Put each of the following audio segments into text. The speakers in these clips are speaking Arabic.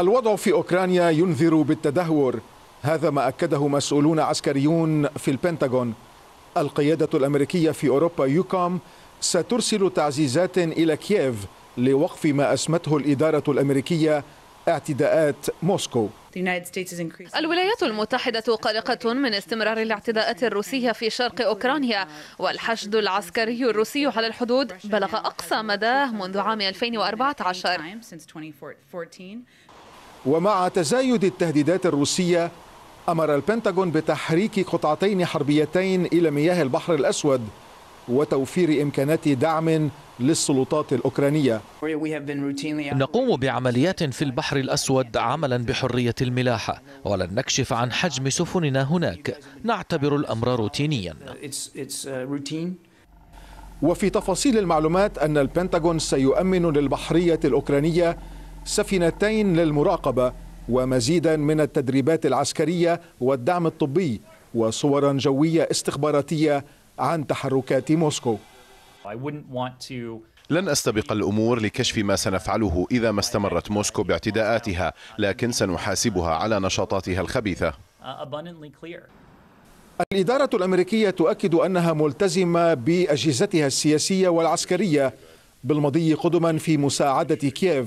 الوضع في أوكرانيا ينذر بالتدهور هذا ما أكده مسؤولون عسكريون في البنتاغون القيادة الأمريكية في أوروبا يوكام سترسل تعزيزات إلى كييف لوقف ما أسمته الإدارة الأمريكية اعتداءات موسكو الولايات المتحدة قلقة من استمرار الاعتداءات الروسية في شرق أوكرانيا والحشد العسكري الروسي على الحدود بلغ أقصى مداه منذ عام 2014 ومع تزايد التهديدات الروسية أمر البنتاغون بتحريك قطعتين حربيتين إلى مياه البحر الأسود وتوفير إمكانات دعم للسلطات الأوكرانية نقوم بعمليات في البحر الأسود عملا بحرية الملاحة ولن نكشف عن حجم سفننا هناك نعتبر الأمر روتينيا uh, وفي تفاصيل المعلومات أن البنتاغون سيؤمن للبحرية الأوكرانية سفينتين للمراقبة ومزيدا من التدريبات العسكرية والدعم الطبي وصورا جوية استخباراتية عن تحركات موسكو لن أستبق الأمور لكشف ما سنفعله إذا ما استمرت موسكو باعتداءاتها لكن سنحاسبها على نشاطاتها الخبيثة uh, الإدارة الأمريكية تؤكد أنها ملتزمة بأجهزتها السياسية والعسكرية بالمضي قدما في مساعدة كييف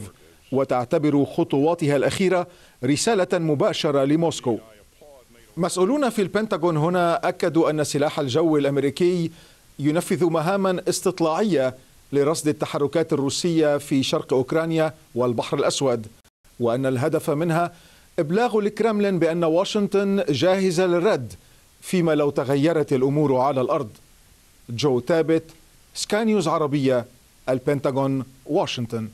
وتعتبر خطواتها الأخيرة رسالة مباشرة لموسكو مسؤولون في البنتاغون هنا أكدوا أن سلاح الجو الأمريكي ينفذ مهاما استطلاعية لرصد التحركات الروسية في شرق أوكرانيا والبحر الأسود وأن الهدف منها إبلاغ الكرملين بأن واشنطن جاهزة للرد فيما لو تغيرت الأمور على الأرض جو تابت سكاي نيوز عربية البنتاغون واشنطن